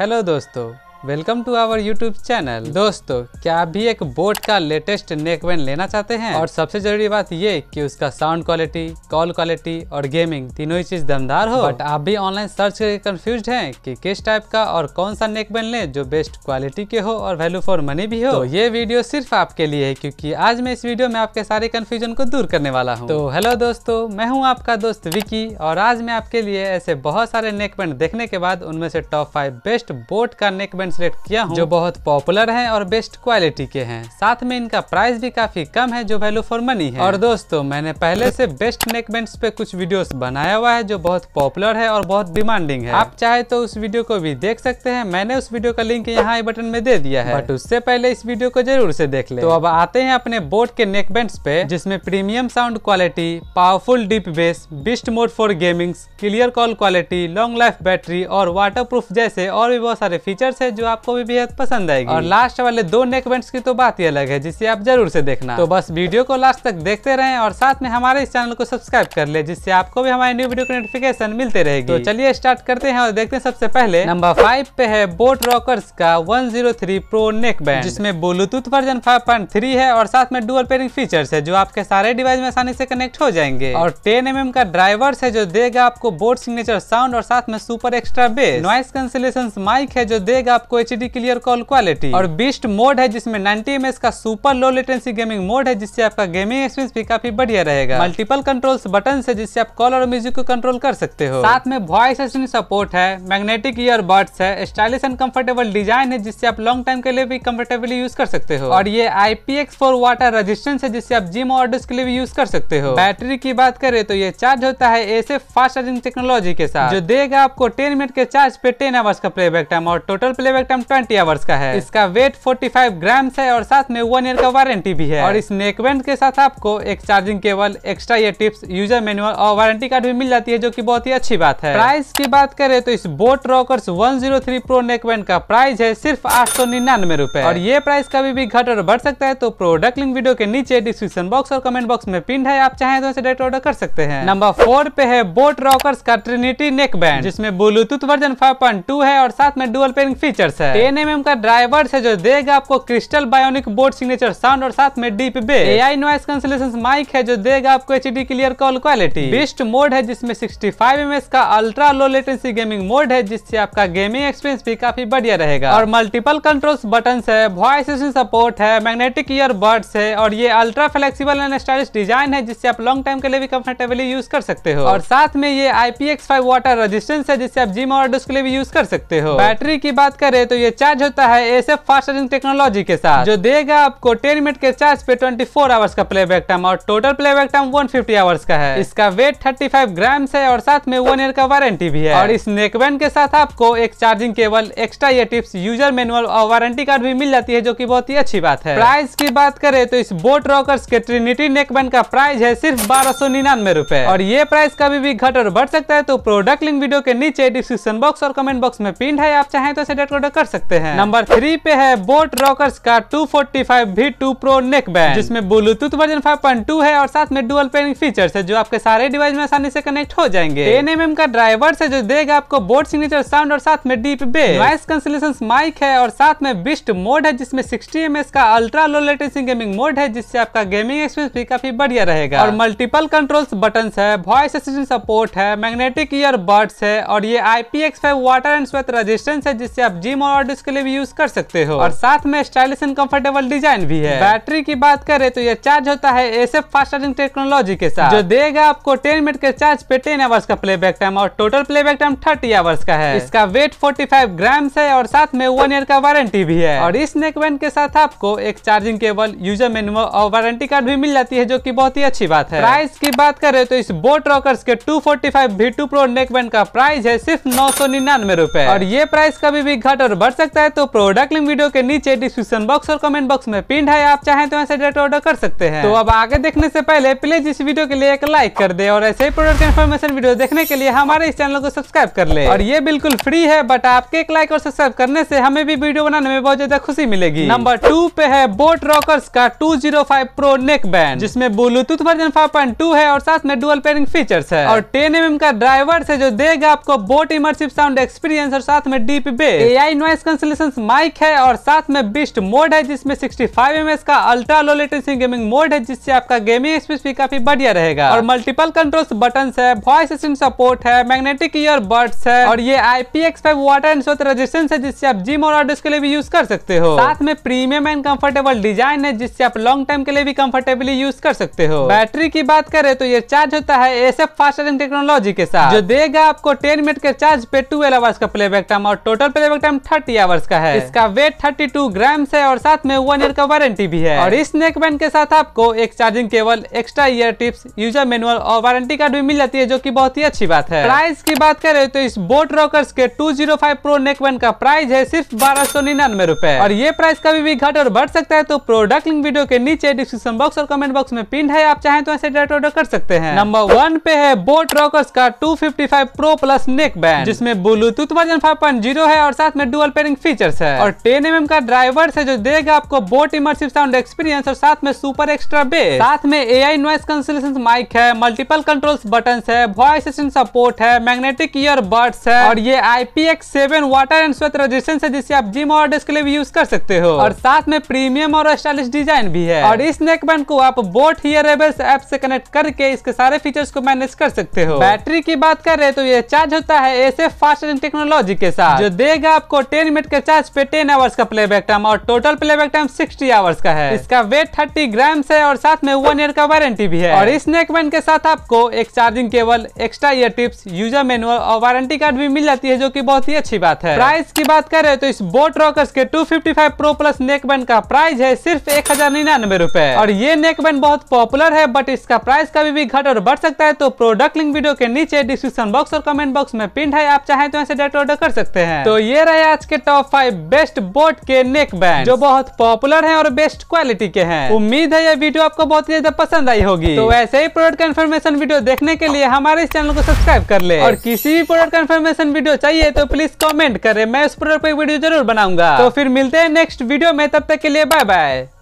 hello दोस्तों welcome to our YouTube channel दोस्तों क्या आप भी एक बोट का लेटेस्ट नेक बैंड लेना चाहते हैं और सबसे जरूरी बात ये कि उसका साउंड क्वालिटी कॉल क्वालिटी और गेमिंग तीनों ही चीज दमदार हो बट आप भी ऑनलाइन सर्च करके कंफ्यूज हैं कि किस टाइप का और कौन सा नेक बैंड लें जो बेस्ट क्वालिटी के हो और वैल्यू फॉर मनी भी हो तो ये वीडियो सिर्फ आपके लिए है क्यूँकी आज मैं इस वीडियो में आपके सारे कन्फ्यूजन को दूर करने वाला हूँ तो हेलो दोस्तों मैं हूँ आपका दोस्त विकी और आज मैं आपके लिए ऐसे बहुत सारे नेक बैंड देखने के बाद उनमें से टॉप फाइव बेस्ट बोट का नेक सेलेक्ट किया हूँ जो बहुत पॉपुलर हैं और बेस्ट क्वालिटी के हैं साथ में इनका प्राइस भी काफी कम है जो वैल्यू फॉर मनी है और दोस्तों मैंने पहले से बेस्ट नेक बैंड पे कुछ वीडियो बनाया हुआ है जो बहुत पॉपुलर है और बहुत डिमांडिंग है आप चाहे तो उस वीडियो को भी देख सकते हैं मैंने उस वीडियो का लिंक यहाँ बटन में दे दिया है बट उससे पहले इस वीडियो को जरूर से देख ले तो अब आते हैं अपने बोट के नेक बैंड पे जिसमे premium sound quality powerful deep bass beast mode for gaming clear call quality long life battery और वाटर जैसे और भी बहुत सारे फीचर्स है जो आपको भी बेहद पसंद आएगी और लास्ट वाले दो नेक बैंड की तो बात ही अलग है जिसे आप जरूर से देखना तो बस वीडियो को लास्ट तक देखते रहे और साथ में हमारे इस चैनल को सब्सक्राइब कर ले जिससे आपको भी हमारे न्यू वीडियो की नोटिफिकेशन मिलते रहेगी तो चलिए स्टार्ट करते हैं और देखते हैं सबसे पहले नंबर फाइव पे है बोट रॉकर्स का 103 प्रो नेक बैंड जिसमें ब्लूटूथ वर्जन थ्री है और साथ में डुअल पेयरिंग फीचर्स है जो आपके सारे डिवाइस में आसानी से कनेक्ट हो जाएंगे और टेन एम mm का ड्राइवर्स है जो देगा आपको बोट सिग्नेचर साउंड और साथ में super extra bass noise cancellation mic है जो देगा आपको एच क्लियर कॉल क्वालिटी और बीस्ट मोड है जिसमें नाइनटी एम का super low latency gaming mode है जिससे आपका गेमिंग एक्सपीरियंस भी काफी बढ़िया रहेगा मल्टीपल कंट्रोल्स बटन है जिससे आप कॉल और म्यूजिक को कंट्रोल कर सकते हो साथ में वॉइस एसिंग सपोर्ट है मैग्नेटिक ईयरबड्स है स्टाइलिश एंड कंफर्टेबल डिजाइन है जिससे आप लॉन्ग टाइम के लिए भी कंफर्टेबली यूज कर सकते हो और ये आई वाटर रजिस्टेंस है जिससे आप जिम और के लिए भी यूज कर सकते हो बैटरी की बात करें तो ये चार्ज होता है ऐसे फास्ट चार्जिंग टेक्नोलॉजी के साथ जो देगा आपको टेन मिनट के चार्ज पे टेन आवर्स का प्लेबैक टाइम और टोटल प्लेबैक वेक्टम 20 आवर्स का है इसका वेट 45 ग्राम है और साथ में वन ईयर का वारंटी भी है और इस नेकबैंड के साथ आपको एक चार्जिंग केबल एक्स्ट्रा ये टिप्स यूजर मैनुअल और वारंटी कार्ड भी मिल जाती है जो की बहुत ही अच्छी बात है प्राइस की बात करें तो इस boat Rockers one zero three pro neckband का प्राइस है सिर्फ आठ सौ निन्यानवे रूपए और ये प्राइस कभी भी घट और बढ़ सकता है तो प्रोडक्ट लिंक वीडियो के नीचे डिस्क्रिप्शन बॉक्स और कमेंट बॉक्स में पिन है आप चाहें तो इसे डायरेक्ट ऑर्डर कर सकते हैं नंबर फोर पे है बोट रॉकर्स का ट्रिनिटी नेकबैंड जिसमें ब्लूटूथ वर्जन टू है और साथ में डुअल पेयरिंग फीचर सिग्नेचर्स है टेन एम का ड्राइवर है जो देगा आपको crystal bionic board signature sound और साथ में deep bay A I noise cancellation mic है जो देगा आपको H D clear call quality best mode है जिसमें सिक्सटी फाइव का ultra low latency gaming mode है जिससे आपका गेमिंग एक्सपीरियंस भी काफी बढ़िया रहेगा और मल्टीपल कंट्रोल्स बटन है वॉइस सपोर्ट है मैग्नेटिक ईयरबड्स है और ये ultra flexible and stylish design है जिससे आप लॉन्ग टाइम के लिए भी कंफर्टेबली यूज कर सकते हो और साथ में ये आई पी वाटर रेजिस्टेंस है जिससे आप जिम और के लिए भी यूज कर सकते हो बैटरी की बात करें दे तो ये चार्ज होता है ऐसे फास्ट चार्जिंग टेक्नोलॉजी के साथ जो देगा आपको टेन मिनट के चार्ज पे ट्वेंटी फोर आवर्स का प्ले बैक टाइम और total play back time one fifty hours का है इसका वेट थर्टी फाइव ग्राम है और साथ में वन ईयर का वारंटी भी है और इस नेकबैंड के साथ आपको एक चार्जिंग केबल एक्स्ट्रा ये टिप्स यूजर मेनुअल और वारंटी कार्ड भी मिल जाती है जो की बहुत ही अच्छी बात है प्राइस की बात करे तो इस बोट रॉकर्स के ट्रिनिटी नेकबैंड का प्राइस है सिर्फ बारह सौ निन्यानवे रूपए और ये प्राइस कभी भी घट और बढ़ सकता है तो प्रोडक्ट लिंक वीडियो के नीचे डिस्क्रिप्शन बॉक्स और कमेंट बॉक्स में पिंड है आप चाहें तो इसे ऑर्डर कर सकते हैं नंबर थ्री पे है बोट रॉकर्स का two forty five V two pro neck band जिसमें Bluetooth version five point two है और साथ में डुअल पेनिंग फीचर्स है जो आपके सारे डिवाइस में आसानी से कनेक्ट हो जाएंगे एन एम का ड्राइवर है जो देगा आपको बोट सिग्नेचर साउंड और साथ में deep bass noise cancellation mic है और साथ में बिस्ट मोड है जिसमें सिक्सटी एम का ultra low latency gaming mode है जिससे आपका गेमिंग एक्सपीरियंस भी काफी बढ़िया रहेगा और मल्टीपल कंट्रोल्स बटन है वॉइस असिस्टेंट सपोर्ट है मैग्नेटिक ईयर बड्स है और ये I P X five water and sweat resistance है जिससे आप जिम और ऑडिस के लिए भी यूज कर सकते हो और साथ में स्टाइलिश एंड कम्फर्टेबल डिजाइन भी है बैटरी की बात करें तो यह चार्ज होता है एस फास्ट चार्जिंग टेक्नोलॉजी के साथ जो देगा आपको टेन मिनट के चार्ज पे टेन आवर्स का प्ले टाइम और total play time thirty hours का है इसका वेट फोर्टी फाइव ग्राम है और साथ में वन ईयर का वारंटी भी है और इस नेकबैंड के साथ आपको एक चार्जिंग केबल यूजर मेनुअल और वारंटी कार्ड भी मिल जाती है जो की बहुत ही अच्छी बात है प्राइस की बात करें तो इस बोट रॉकर्स के two forty five V two pro neckband का प्राइस है सिर्फ नौ सौ निन्यानवे रूपए और ये प्राइस कभी भी घट स्टार्ट और बढ़ सकता है तो प्रोडक्ट लिंक वीडियो के नीचे डिस्क्रिप्शन बॉक्स और कमेंट बॉक्स में पिंड है आप चाहें तो ऐसे डायरेक्ट ऑर्डर कर सकते हैं तो अब आगे देखने से पहले प्लीज इस वीडियो के लिए एक लाइक कर दे और ऐसे ही प्रोडक्ट इन्फॉर्मेशन वीडियो देखने के लिए हमारे इस चैनल को सब्सक्राइब कर ले और ये बिल्कुल फ्री है बट आपके एक लाइक और सब्सक्राइब करने से हमें भी वीडियो बनाने में बहुत ज्यादा खुशी मिलेगी नंबर टू पे है बोट रॉकर्स का 205 प्रो नेक बैंड जिसमें ब्लूटूथ वर्जन 5.2 है और साथ में डुअल पेयरिंग फीचर्स है और 10 एम mm का ड्राइवर से जो देगा आपको बोट इमरसिव साउंड एक्सपीरियंस और साथ में deep bass high noise cancellation mic है और साथ में बिस्ट मोड है जिसमें 65 एमएस का ultra low latency gaming mode है जिससे आपका गेमिंग एक्सपीरियंस भी काफी बढ़िया रहेगा और मल्टीपल कंट्रोल्स बटन है वॉइस असिस्टेंट सपोर्ट है मैग्नेटिक ईयर बर्ड्स है और ये IPX5 वाटर एंड स्वत रेजिस्टेंस है जिससे आप जिम और ऑर्डर्स के लिए भी यूज कर सकते हो साथ में प्रीमियम एंड कंफर्टेबल डिजाइन है जिससे आप लॉन्ग टाइम के लिए भी कंफर्टेबली यूज कर सकते हो बैटरी की बात करें तो ये चार्ज होता है S F fast charging technology के साथ जो देगा आपको टेन मिनट के चार्ज पे टूवेल्व आवर्स का प्लेबैक टाइम और total playback time thirty hours का है इसका वेट थर्टी टू ग्राम है और साथ में वन ईयर का वारंटी भी है और इस नेक बैंड के साथ आपको एक charging cable extra ear tips user manual और वारंटी कार्ड भी मिल जाती है जो की बहुत ही अच्छी बात है प्राइस की बात करें तो इस बोट रॉकर्स के two zero five pro neck band का प्राइस है सिर्फ बारह सौ निन्यानवे रूपए और ये प्राइस कभी भी घट और बढ़ सकता है तो प्रोडक्ट लिंक वीडियो के नीचे डिस्क्रिप्शन बॉक्स और कमेंट बॉक्स में पिन है आप चाहें तो ऐसे डायरेक्ट ऑर्डर कर सकते हैं नंबर वन पे है बोट रॉकर्स का two fifty five pro plus neck band जिसमें Bluetooth version five point zero है और साथ में डुअल पेरिंग फीचर्स है और टेन एम का ड्राइवर है जो देगा आपको बोट इमर्सिव साउंड एक्सपीरियंस और साथ में सुपर एक्स्ट्रा बे साथ में A I noise cancellation mic है मल्टीपल कंट्रोल बटन है वॉइस असिस्टेंट सपोर्ट है मैग्नेटिक ईयर बर्ड्स है और ये I water and sweat resistance है जिसे आप जिम और डेस्क के लिए भी यूज कर सकते हो और साथ में प्रीमियम और स्टाइलिश डिजाइन भी है और इस नेक बैंड को आप बोट हियरेबल्स ऐप से कनेक्ट करके इसके सारे फीचर्स को मैनेज कर सकते हो बैटरी की बात करें तो ये चार्ज होता है ऐसे फास्ट चार्जिंग टेक्नोलॉजी के साथ जो देगा आपको टेन मिनट के चार्ज पे टेन आवर्स का प्लेबैक टाइम और total playback time sixty hours का है इसका वेट थर्टी ग्राम है और साथ में वन ईयर का वारंटी भी है और इस नेकबैंड के साथ आपको एक charging cable extra ear tips user manual और वारंटी कार्ड भी मिल जाती है जो की बहुत ही अच्छी बात है प्राइस की बात करें तो इस बोट रॉकर्स के टू प्रो प्लस नेकबैंड का प्राइस है सिर्फ एक और ये नेकबैंड बहुत पॉपुलर है बट इसका प्राइस कभी भी घट और बढ़ सकता है तो प्रोडक्ट लिंक वीडियो के नीचे डिस्क्रिप्शन बॉक्स और कमेंट बॉक्स में पिंड है आप चाहे तो ऐसे डाउट ऑर्डर कर सकते हैं तो ये रहे आज के टॉप फाइव बेस्ट बोट के नेक बैंड जो बहुत पॉपुलर है और बेस्ट क्वालिटी के हैं उम्मीद है यह वीडियो आपको बहुत ही ज्यादा पसंद आई होगी तो ऐसे ही प्रोडक्ट कन्फर्मेशन वीडियो देखने के लिए हमारे इस चैनल को सब्सक्राइब कर ले और किसी भी प्रोडक्ट कन्फर्मेशन वीडियो चाहिए तो प्लीज कॉमेंट करे मैं उस प्रोडक्ट पर वीडियो जरूर बनाऊंगा तो फिर मिलते हैं नेक्स्ट वीडियो में तब तक के लिए बाय बाय